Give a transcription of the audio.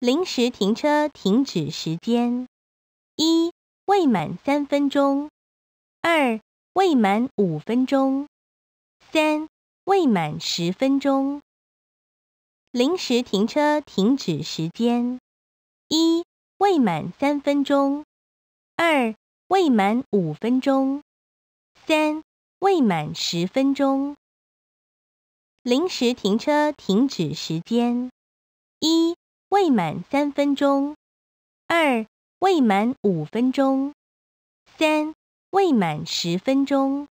临时停车停止时间：一、未满三分钟；二、未满五分钟；三、未满十分钟。临时停车停止时间：一、未满三分钟；二、未满五分钟；三、未满十分钟。临时停车停止时间：一。未满三分钟，二未满五分钟，三未满十分钟。